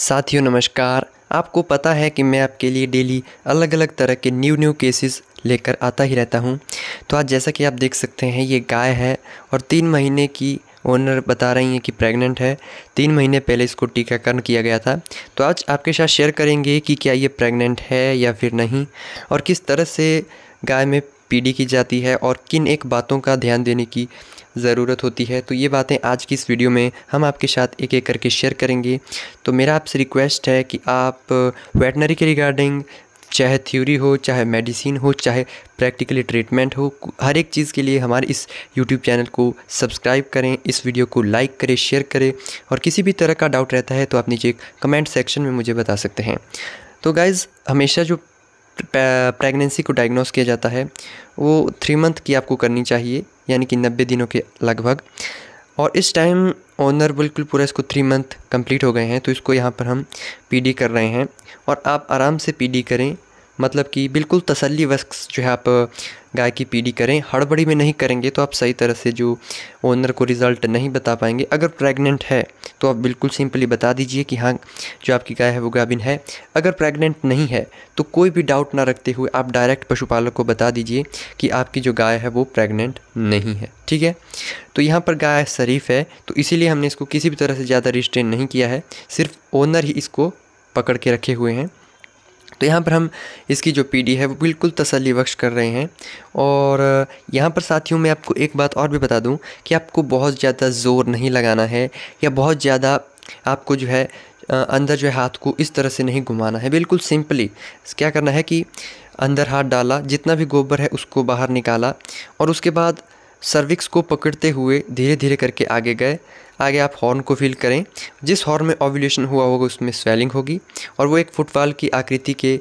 साथियों नमस्कार आपको पता है कि मैं आपके लिए डेली अलग अलग तरह के न्यू न्यू केसेस लेकर आता ही रहता हूं तो आज जैसा कि आप देख सकते हैं ये गाय है और तीन महीने की ओनर बता रही हैं कि प्रेग्नेंट है तीन महीने पहले इसको टीकाकरण किया गया था तो आज आपके साथ शेयर करेंगे कि क्या ये प्रेग्नेंट है या फिर नहीं और किस तरह से गाय में पीढ़ी की जाती है और किन एक बातों का ध्यान देने की ज़रूरत होती है तो ये बातें आज की इस वीडियो में हम आपके साथ एक एक करके शेयर करेंगे तो मेरा आपसे रिक्वेस्ट है कि आप वेटनरी के रिगार्डिंग चाहे थ्योरी हो चाहे मेडिसिन हो चाहे प्रैक्टिकली ट्रीटमेंट हो हर एक चीज़ के लिए हमारे इस यूट्यूब चैनल को सब्सक्राइब करें इस वीडियो को लाइक करें शेयर करें और किसी भी तरह का डाउट रहता है तो आप नीचे कमेंट सेक्शन में मुझे बता सकते हैं तो गाइज़ हमेशा जो प्रेगनेंसी को डायग्नोस किया जाता है वो थ्री मंथ की आपको करनी चाहिए यानी कि नब्बे दिनों के लगभग और इस टाइम ऑनर बिल्कुल पूरा इसको थ्री मंथ कंप्लीट हो गए हैं तो इसको यहाँ पर हम पीडी कर रहे हैं और आप आराम से पीडी करें मतलब कि बिल्कुल तसल्ली वक्स जो है आप गाय की पीडी करें हड़बड़ी में नहीं करेंगे तो आप सही तरह से जो ओनर को रिज़ल्ट नहीं बता पाएंगे अगर प्रेग्नेंट है तो आप बिल्कुल सिंपली बता दीजिए कि हाँ जो आपकी गाय है वो गाभिन है अगर प्रेग्नेंट नहीं है तो कोई भी डाउट ना रखते हुए आप डायरेक्ट पशुपालक को बता दीजिए कि आपकी जो गाय है वो प्रेग्नेंट नहीं है ठीक है तो यहाँ पर गाय शरीफ है तो इसीलिए हमने इसको किसी भी तरह से ज़्यादा रिस्ट्रेन नहीं किया है सिर्फ ओनर ही इसको पकड़ के रखे हुए हैं तो यहाँ पर हम इसकी जो पी है वो बिल्कुल तसली बख्श कर रहे हैं और यहाँ पर साथियों मैं आपको एक बात और भी बता दूँ कि आपको बहुत ज़्यादा ज़ोर नहीं लगाना है या बहुत ज़्यादा आपको जो है अंदर जो है हाथ को इस तरह से नहीं घुमाना है बिल्कुल सिंपली क्या करना है कि अंदर हाथ डाला जितना भी गोबर है उसको बाहर निकाला और उसके बाद सर्विक्स को पकड़ते हुए धीरे धीरे करके आगे गए आगे आप हॉर्न को फील करें जिस हॉर्न में ओव्यूलेशन हुआ होगा उसमें स्वेलिंग होगी और वो एक फुटबॉल की आकृति के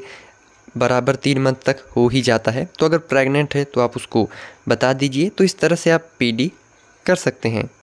बराबर तीन मंथ तक हो ही जाता है तो अगर प्रेग्नेंट है तो आप उसको बता दीजिए तो इस तरह से आप पीडी कर सकते हैं